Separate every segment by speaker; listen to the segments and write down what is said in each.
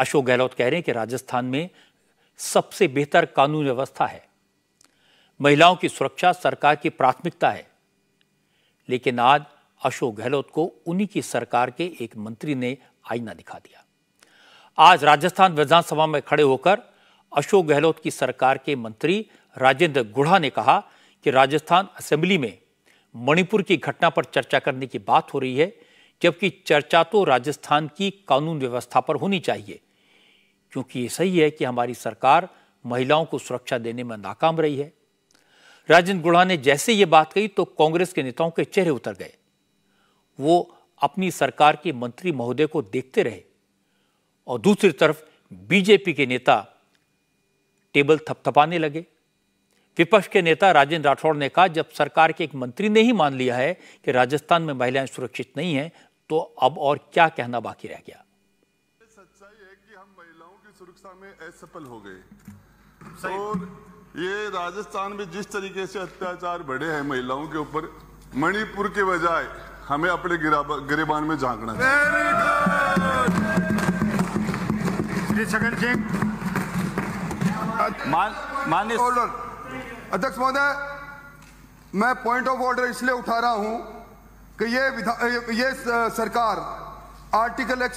Speaker 1: अशोक गहलोत कह रहे हैं कि राजस्थान में सबसे बेहतर कानून व्यवस्था है महिलाओं की सुरक्षा सरकार की प्राथमिकता है लेकिन आज अशोक गहलोत को उन्हीं की सरकार के एक मंत्री ने आईना दिखा दिया आज राजस्थान विधानसभा में खड़े होकर अशोक गहलोत की सरकार के मंत्री राजेंद्र गुढ़ा ने कहा कि राजस्थान असेंबली में मणिपुर की घटना पर चर्चा करने की बात हो रही है जबकि चर्चा तो राजस्थान की कानून व्यवस्था पर होनी चाहिए क्योंकि ये सही है कि हमारी सरकार महिलाओं को सुरक्षा देने में नाकाम रही है राजेंद्र गुढ़ा ने जैसे ये बात कही तो कांग्रेस के नेताओं के चेहरे उतर गए वो अपनी सरकार के मंत्री महोदय को देखते रहे और दूसरी तरफ बीजेपी के नेता टेबल थपथपाने लगे विपक्ष के नेता राजेंद्र राठौड़ ने कहा जब सरकार के एक मंत्री ने ही मान लिया है कि राजस्थान में महिलाएं सुरक्षित नहीं हैं तो अब और क्या कहना बाकी रह गया
Speaker 2: सच्चाई है कि हम महिलाओं की सुरक्षा में असफल हो गए और ये राजस्थान में जिस तरीके से अत्याचार बढ़े हैं महिलाओं के ऊपर मणिपुर के बजाय हमें अपने गिरेबान में झांकना
Speaker 3: श्री छगन सिंह अध्यक्ष महोदय मैं पॉइंट ऑफ ऑर्डर इसलिए उठा रहा हूं कि ये ये सरकार आर्टिकल एक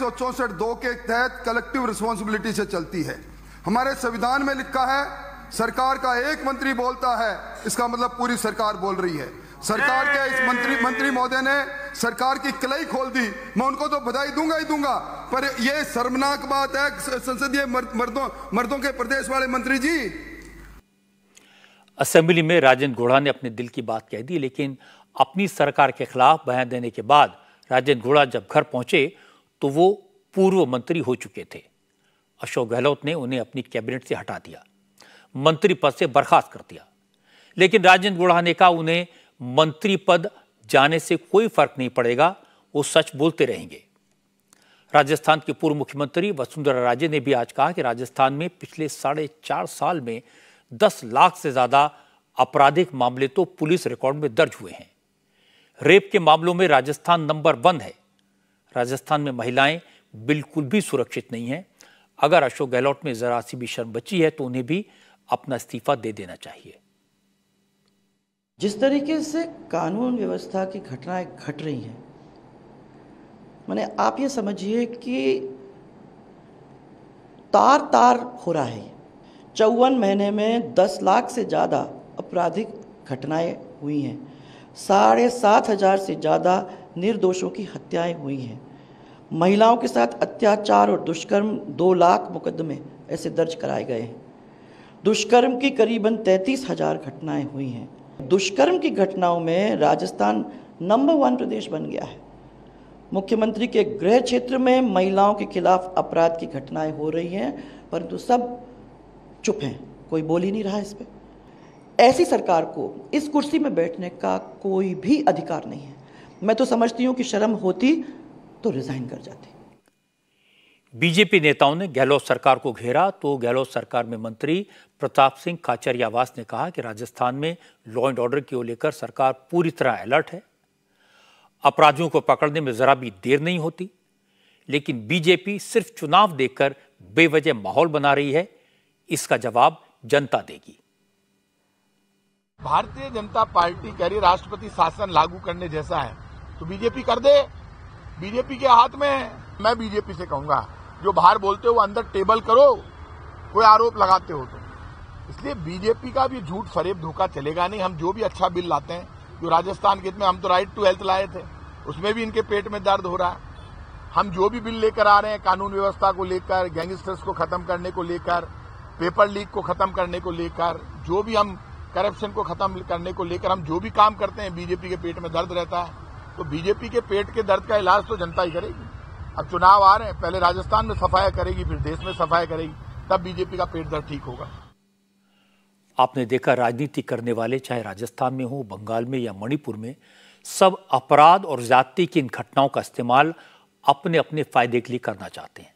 Speaker 3: दो के तहत कलेक्टिव रिस्पॉन्सिबिलिटी से चलती है हमारे संविधान में लिखा है सरकार का एक मंत्री बोलता है इसका मतलब पूरी सरकार बोल रही है सरकार के इस मंत्री मंत्री महोदय ने सरकार की कलई खोल दी मैं उनको तो बधाई दूंगा ही दूंगा पर यह शर्मनाक बात है संसदीय मर्दों मर्दों के प्रदेश वाले मंत्री जी
Speaker 1: असेंबली में राजेंद्र घोड़ा ने अपने दिल की बात कह दी लेकिन अपनी सरकार के खिलाफ बयान देने के बाद राजेंद्र घोड़ा जब घर पहुंचे तो वो पूर्व मंत्री हो चुके थे अशोक गहलोत ने उन्हें अपनी कैबिनेट से हटा दिया मंत्री पद से बर्खास्त कर दिया लेकिन राजेंद्र गोढ़ा ने कहा उन्हें मंत्री पद जाने से कोई फर्क नहीं पड़ेगा वो सच बोलते रहेंगे राजस्थान के पूर्व मुख्यमंत्री वसुंधरा राजे ने भी आज कहा कि राजस्थान में पिछले साढ़े चार साल में दस लाख से ज़्यादा आपराधिक मामले तो पुलिस रिकॉर्ड में दर्ज हुए हैं रेप के मामलों में राजस्थान नंबर वन है राजस्थान में महिलाएं बिल्कुल भी सुरक्षित नहीं हैं अगर अशोक गहलोत में जरा सी भी शर्म बची है तो उन्हें भी अपना इस्तीफा दे देना
Speaker 2: चाहिए जिस तरीके से कानून व्यवस्था की घटनाएं घट रही हैं मैंने आप ये समझिए कि तार तार हो रहा है चौवन महीने में दस लाख से ज़्यादा आपराधिक घटनाएं हुई हैं साढ़े सात हज़ार से ज़्यादा निर्दोषों की हत्याएं हुई हैं महिलाओं के साथ अत्याचार और दुष्कर्म दो लाख मुकदमे ऐसे दर्ज कराए गए हैं दुष्कर्म की करीबन तैंतीस हज़ार घटनाएँ हुई हैं दुष्कर्म की घटनाओं में राजस्थान नंबर वन प्रदेश बन गया है मुख्यमंत्री के गृह क्षेत्र में महिलाओं के खिलाफ अपराध की घटनाएं हो रही हैं परंतु सब चुप हैं कोई बोल ही नहीं रहा इस पर ऐसी सरकार को इस कुर्सी में बैठने का कोई भी अधिकार नहीं है मैं तो समझती हूँ कि शर्म होती तो रिजाइन कर जाती
Speaker 1: बीजेपी नेताओं ने गहलोत सरकार को घेरा तो गहलोत सरकार में मंत्री प्रताप सिंह काचरियावास ने कहा कि राजस्थान में लॉ एंड ऑर्डर को लेकर सरकार पूरी तरह अलर्ट है अपराधियों को पकड़ने में जरा भी देर नहीं होती लेकिन बीजेपी सिर्फ चुनाव देखकर बेवजह माहौल बना रही है इसका जवाब जनता देगी
Speaker 3: भारतीय जनता पार्टी कह रही राष्ट्रपति शासन लागू करने जैसा है तो बीजेपी कर दे बीजेपी के हाथ में है मैं बीजेपी से कहूंगा जो बाहर बोलते हो अंदर टेबल करो कोई आरोप लगाते हो तो इसलिए बीजेपी का भी झूठ फरेब धोखा चलेगा नहीं हम जो भी अच्छा बिल लाते हैं जो राजस्थान के इतने हम तो राइट टू हेल्थ लाए थे उसमें भी इनके पेट में दर्द हो रहा है हम जो भी बिल लेकर आ रहे हैं कानून व्यवस्था को लेकर गैंगस्टर्स को खत्म करने को लेकर पेपर लीक को खत्म करने को लेकर जो भी हम करप्शन को खत्म करने को लेकर हम जो भी काम करते हैं बीजेपी के पेट में दर्द रहता है तो बीजेपी के पेट के दर्द का इलाज तो जनता ही करेगी अब चुनाव आ रहे हैं पहले राजस्थान में सफाया करेगी फिर देश में सफाया करेगी तब बीजेपी का पेट दर्द ठीक होगा
Speaker 1: आपने देखा राजनीति करने वाले चाहे राजस्थान में हो बंगाल में या मणिपुर में सब अपराध और जाति की इन घटनाओं का इस्तेमाल अपने अपने फायदे के लिए करना चाहते हैं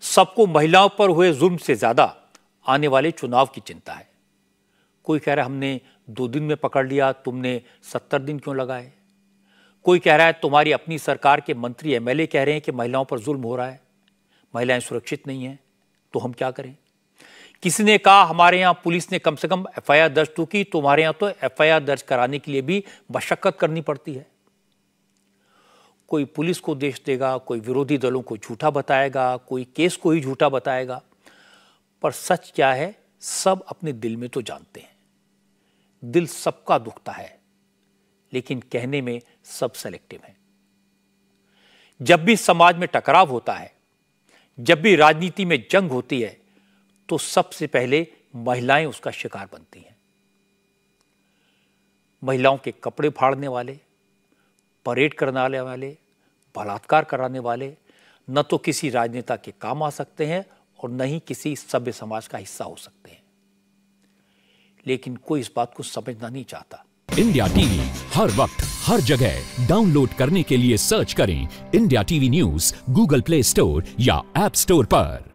Speaker 1: सबको महिलाओं पर हुए जुल्म से ज़्यादा आने वाले चुनाव की चिंता है कोई कह रहा है हमने दो दिन में पकड़ लिया तुमने सत्तर दिन क्यों लगाए कोई कह रहा है तुम्हारी अपनी सरकार के मंत्री एमएलए कह रहे हैं कि महिलाओं पर जुल्म हो रहा है महिलाएं सुरक्षित नहीं हैं तो हम क्या करें किसी ने कहा हमारे यहाँ पुलिस ने कम से कम एफआईआर दर्ज तो की तुम्हारे यहाँ तो एफआईआर दर्ज कराने के लिए भी मशक्क़त करनी पड़ती है कोई पुलिस को देश देगा कोई विरोधी दलों को झूठा बताएगा कोई केस को ही झूठा बताएगा पर सच क्या है सब अपने दिल में तो जानते हैं दिल सबका दुखता है लेकिन कहने में सब सेलेक्टिव है जब भी समाज में टकराव होता है जब भी राजनीति में जंग होती है तो सबसे पहले महिलाएं उसका शिकार बनती हैं महिलाओं के कपड़े फाड़ने वाले परेड करने वाले बलात्कार कराने वाले न तो किसी राजनेता के काम आ सकते हैं और न ही किसी सभ्य समाज का हिस्सा हो सकते हैं लेकिन कोई इस बात को समझना नहीं चाहता इंडिया टीवी हर वक्त हर जगह डाउनलोड करने के लिए सर्च करें India TV news Google Play Store या एप स्टोर पर